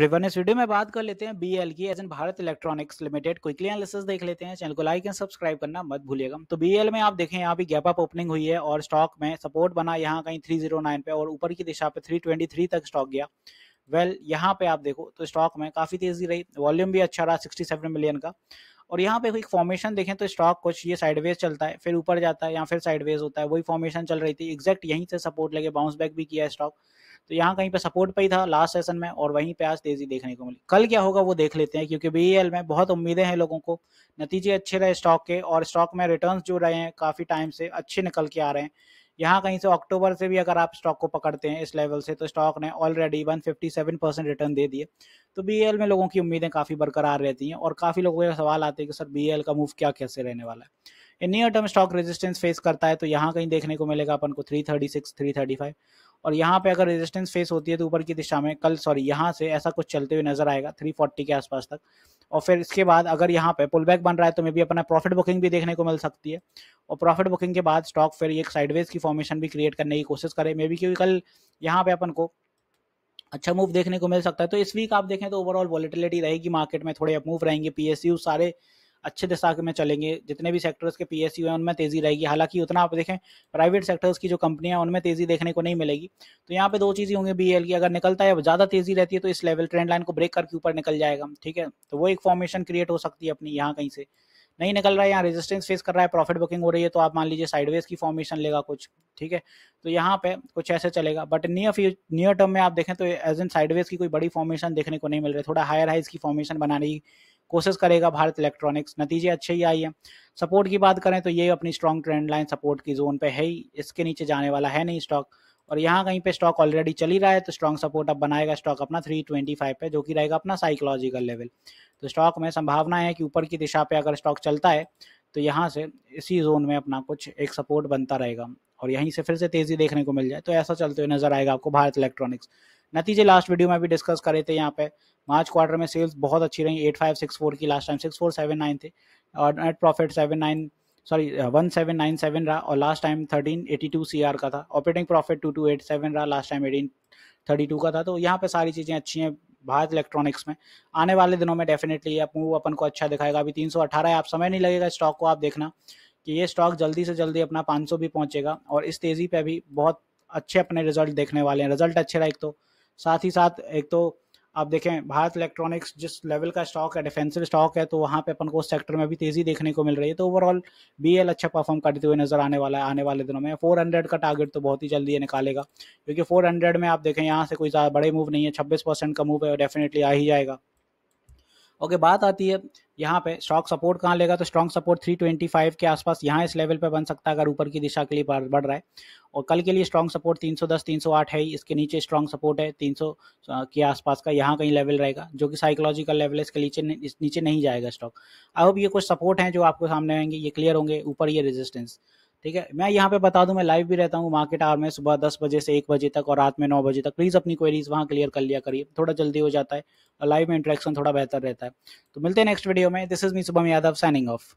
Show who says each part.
Speaker 1: everyone इस video में बात कर लेते हैं बीएल की as an Bharat Electronics Limited quickly analysis देख लेते हैं चैनल को लाइक एंड सब्सक्राइब करना मत भूलिएगा तो बीएल में आप देखें यहाँ भी गैप अप ओपनिंग हुई है और स्टॉक में सपोर्ट बना यहाँ कहीं नाइन oh पे और ऊपर की दिशा पे थ्री तक स्टॉक गया वेल well, यहाँ पे आप देखो तो स्टॉक में काफी तेजी रही वॉल्यूम भी अच्छा रहा सिक्सटी मिलियन का और यहाँ पे एक फॉर्मेशन देखें तो स्टॉक कुछ ये साइडवेज चलता है फिर ऊपर जाता है या फिर साइडवेज होता है वही फॉर्मेशन चल रही थी एग्जैक्ट यहीं से सपोर्ट लेके बाउंस बैक भी किया स्टॉक तो यहाँ कहीं पे सपोर्ट पे ही था लास्ट सेशन में और वहीं पे आज तेजी देखने को मिली कल क्या होगा वो देख लेते हैं क्योंकि बी में बहुत उम्मीदें हैं लोगों को नतीजे अच्छे रहे स्टॉक के और स्टॉक में रिटर्न जो रहे हैं काफ़ी टाइम से अच्छे निकल के आ रहे हैं यहाँ कहीं से अक्टूबर से भी अगर आप स्टॉक को पकड़ते हैं इस लेवल से तो स्टॉक ने ऑलरेडी 157 परसेंट रिटर्न दे दिए तो बी में लोगों की उम्मीदें काफ़ी बरकरार रहती हैं और काफ़ी लोगों के सवाल आते हैं कि सर बी का मूव क्या कैसे रहने वाला है near term stock resistance face करता है तो यहाँ कहीं देखने को मिलेगा अपन को 336, 335 और यहाँ पे अगर रेजिस्टेंस फेस होती है तो ऊपर की दिशा में कल सॉरी यहाँ से ऐसा कुछ चलते हुए नजर आएगा 340 के आसपास तक और फिर इसके बाद अगर यहाँ पे पुल बैक बन रहा है तो मे भी अपना प्रॉफिट बुकिंग भी देखने को मिल सकती है और प्रॉफिट बुकिंग के बाद स्टॉक फिर एक साइडवेज की फॉर्मेशन भी क्रिएट करने की कोशिश करे मे बी क्योंकि कल यहाँ पे अपन को अच्छा मूव देखने को मिल सकता है तो इस वीक आप देखें तो ओवरऑल वॉलिटिलिटी रहेगी मार्केट में थोड़े मूव रहेंगे पीएसयू सारे अच्छे दिशा में चलेंगे जितने भी सेक्टर्स के पी हैं उनमें तेज़ी रहेगी हालांकि उतना आप देखें प्राइवेट सेक्टर्स की जो कंपनियां हैं उनमें तेज़ी देखने को नहीं मिलेगी तो यहाँ पे दो चीज़ें होंगी बी की अगर निकलता है ज़्यादा तेज़ी रहती है तो इस लेवल ट्रेंड लाइन को ब्रेक करके ऊपर निकल जाएगा ठीक है तो वो एक फॉर्मेशन क्रिएट हो सकती है अपनी यहाँ कहीं से नहीं निकल रहा है यहाँ रेजिस्टेंस फेस कर रहा है प्रॉफिट बुकिंग हो रही है तो आप मान लीजिए साइडवेज की फॉर्मेशन लेगा कुछ ठीक है तो यहाँ पे कुछ ऐसे चलेगा but near few near term में आप देखें तो एज एन साइडवेज की कोई बड़ी फॉर्मेशन देखने को नहीं मिल रही थोड़ा हायर हाइज की फॉर्मेशन बनाने की कोशिश करेगा भारत इलेक्ट्रॉनिक्स नतीजे अच्छे ही आई है सपोर्ट की बात करें तो ये अपनी स्ट्रॉन्ग ट्रेंड लाइन सपोर्ट की जोन पे है ही इसके नीचे जाने वाला है नहीं स्टॉक और यहाँ कहीं पे स्टॉक ऑलरेडी चल ही रहा है तो स्ट्रॉन्ग सपोर्ट अब बनाएगा स्टॉक अपना फाइव पे जो कि रहेगा अपना साइकोलॉजिकल लेवल तो स्टॉक में संभावना है कि ऊपर की दिशा पे अगर स्टॉक चलता है तो यहाँ से इसी जोन में अपना कुछ एक सपोर्ट बनता रहेगा और यहीं से फिर से तेजी देखने को मिल जाए तो ऐसा चलते हुए नजर आएगा आपको भारत इलेक्ट्रॉनिक्स नतीजे लास्ट वीडियो में भी डिस्कस करे थे यहाँ पे मार्च क्वार्टर में सेल्स बहुत अच्छी रही एट फाइव सिक्स फोर की last time six four seven nine थे और net profit seven nine sorry one seven nine seven रहा और last time thirteen eighty two C R का था operating profit two two eight seven रहा last time eighteen thirty two का था तो यहाँ पे सारी चीज़ें अच्छी हैं भारत इलेक्ट्रॉनिक्स में आने वाले दिनों में डेफिनेटली आप मूव अपन को अच्छा दिखाएगा अभी तीन सौ अठारह आप समय नहीं लगेगा स्टॉक को आप देखना कि ये स्टॉक जल्दी से जल्दी अपना 500 भी पहुंचेगा और इस तेज़ी पे भी बहुत अच्छे अपने रिजल्ट देखने वाले हैं रिजल्ट अच्छे रहा एक तो साथ ही साथ एक तो आप देखें भारत इलेक्ट्रॉनिक्स जिस लेवल का स्टॉक है डिफेंसिव स्टॉक है तो वहाँ पे अपन को उस सेक्टर में भी तेज़ी देखने को मिल रही है तो ओवरऑल बी एल अच्छा परफॉर्म करते हुए नजर आने वाला है आने वाले दिनों में 400 का टारगेट तो बहुत ही जल्दी निकालेगा क्योंकि 400 में आप देखें यहाँ से कोई ज़्यादा बड़े मूव नहीं है छब्बीस परसेंट का मूव है डेफिनेटली आ ही जाएगा ओके बात आती है यहाँ पे स्टॉक सपोर्ट कहाँ लेगा तो स्ट्रॉन्ग सपोर्ट 325 के आसपास यहाँ इस लेवल पे बन सकता है अगर ऊपर की दिशा के लिए बढ़ रहा है और कल के लिए स्ट्रॉन्ग सपोर्ट 310 308 है इसके नीचे स्ट्रॉन्ग सपोर्ट है 300 के आसपास का यहाँ कहीं लेवल रहेगा जो कि साइकोलॉजिकल लेवल है इसके नीचे नीचे नहीं जाएगा स्टॉक आई होप ये कुछ सपोर्ट हैं जो आपको सामने आएंगे ये क्लियर होंगे ऊपर ये रेजिस्टेंस ठीक है मैं यहाँ पे बता दूं मैं लाइव भी रहता हूँ मार्केट आवर में सुबह दस बजे से एक बजे तक और रात में नौ बजे तक प्लीज़ अपनी क्वेरीज वहाँ क्लियर कर लिया करिए थोड़ा जल्दी हो जाता है और लाइव में इंटरेक्शन थोड़ा बेहतर रहता है तो मिलते हैं नेक्स्ट वीडियो में this is me Shubham Yadav signing of